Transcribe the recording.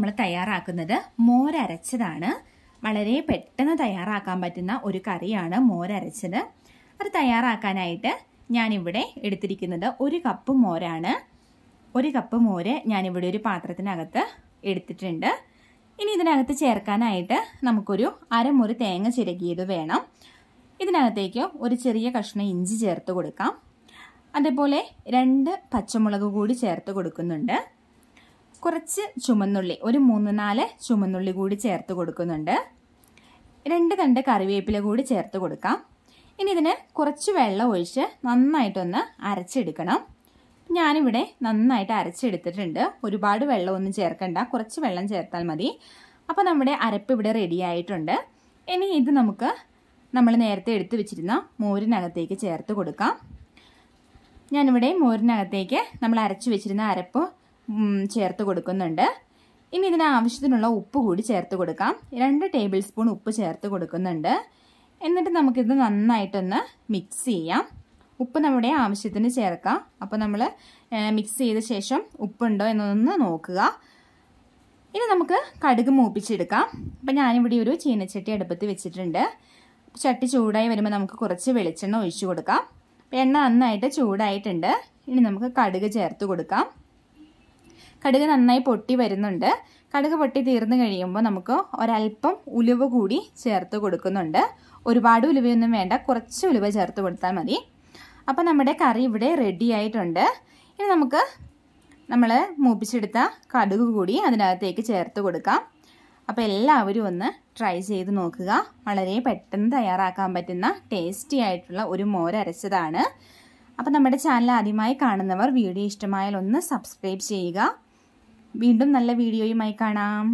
നമ്മൾ തയ്യാറാക്കുന്നത് മോരരച്ചതാണ് വളരെ പെട്ടെന്ന് തയ്യാറാക്കാൻ പറ്റുന്ന ഒരു കറിയാണ് മോരരച്ചത് അത് തയ്യാറാക്കാനായിട്ട് ഞാനിവിടെ എടുത്തിരിക്കുന്നത് ഒരു കപ്പ് മോരാണ് ഒരു കപ്പ് മോര് ഞാനിവിടെ ഒരു പാത്രത്തിനകത്ത് എടുത്തിട്ടുണ്ട് ഇനി ഇതിനകത്ത് ചേർക്കാനായിട്ട് നമുക്കൊരു അരമുറി തേങ്ങ ചിരകിയത് വേണം ഇതിനകത്തേക്ക് ഒരു ചെറിയ കഷ്ണം ഇഞ്ചി ചേർത്ത് കൊടുക്കാം അതേപോലെ രണ്ട് പച്ചമുളക് കൂടി ചേർത്ത് കൊടുക്കുന്നുണ്ട് കുറച്ച് ചുമന്നുള്ളി ഒരു മൂന്ന് നാല് ചുമന്നുള്ളി കൂടി ചേർത്ത് കൊടുക്കുന്നുണ്ട് രണ്ട് തണ്ട് കറിവേപ്പില കൂടി ചേർത്ത് കൊടുക്കാം ഇനി ഇതിന് കുറച്ച് വെള്ളം ഒഴിച്ച് നന്നായിട്ടൊന്ന് അരച്ചെടുക്കണം ഞാനിവിടെ നന്നായിട്ട് അരച്ചെടുത്തിട്ടുണ്ട് ഒരുപാട് വെള്ളമൊന്നും ചേർക്കണ്ട കുറച്ച് വെള്ളം ചേർത്താൽ മതി അപ്പോൾ നമ്മുടെ അരപ്പ് ഇവിടെ റെഡി ആയിട്ടുണ്ട് ഇനി ഇത് നമുക്ക് നമ്മൾ നേരത്തെ എടുത്തു വെച്ചിരുന്ന മോരിനകത്തേക്ക് ചേർത്ത് കൊടുക്കാം ഞാനിവിടെ മോരിനകത്തേക്ക് നമ്മൾ അരച്ചു വെച്ചിരുന്ന അരപ്പ് ചേർത്ത് കൊടുക്കുന്നുണ്ട് ഇനി ഇതിന് ആവശ്യത്തിനുള്ള ഉപ്പ് കൂടി ചേർത്ത് കൊടുക്കാം രണ്ട് ടേബിൾ സ്പൂൺ ഉപ്പ് ചേർത്ത് കൊടുക്കുന്നുണ്ട് എന്നിട്ട് നമുക്കിത് നന്നായിട്ടൊന്ന് മിക്സ് ചെയ്യാം ഉപ്പ് നമ്മുടെ ആവശ്യത്തിന് ചേർക്കാം അപ്പോൾ നമ്മൾ മിക്സ് ചെയ്ത ശേഷം ഉപ്പുണ്ടോ എന്നൊന്ന് നോക്കുക ഇനി നമുക്ക് കടുക് മൂപ്പിച്ചെടുക്കാം അപ്പം ഞാനിവിടെ ഒരു ചീനച്ചട്ടി അടുപ്പത്ത് വെച്ചിട്ടുണ്ട് ചട്ടി ചൂടായി വരുമ്പോൾ നമുക്ക് കുറച്ച് വെളിച്ചെണ്ണ ഒഴിച്ചു കൊടുക്കാം എണ്ണ നന്നായിട്ട് ചൂടായിട്ടുണ്ട് ഇനി നമുക്ക് കടുക് ചേർത്ത് കൊടുക്കാം കടുക് നന്നായി പൊട്ടി വരുന്നുണ്ട് കടുക് പൊട്ടി തീർന്നു കഴിയുമ്പോൾ നമുക്ക് ഒരല്പം ഉലുവ കൂടി ചേർത്ത് കൊടുക്കുന്നുണ്ട് ഒരുപാട് ഉലുവയൊന്നും വേണ്ട കുറച്ച് ഉലുവ ചേർത്ത് കൊടുത്താൽ മതി അപ്പോൾ നമ്മുടെ കറി ഇവിടെ റെഡി ആയിട്ടുണ്ട് ഇനി നമുക്ക് നമ്മൾ മൂപ്പിച്ചെടുത്ത കടുക് കൂടി അതിനകത്തേക്ക് ചേർത്ത് കൊടുക്കാം അപ്പോൾ എല്ലാവരും ഒന്ന് ട്രൈ ചെയ്ത് നോക്കുക വളരെ പെട്ടെന്ന് തയ്യാറാക്കാൻ പറ്റുന്ന ടേസ്റ്റി ആയിട്ടുള്ള ഒരു മോരരച്ചതാണ് അപ്പോൾ നമ്മുടെ ചാനൽ ആദ്യമായി കാണുന്നവർ വീഡിയോ ഇഷ്ടമായാലൊന്ന് ഒന്ന് സബ്സ്ക്രൈബ് ചെയ്യുക വീണ്ടും നല്ല വീഡിയോയുമായി കാണാം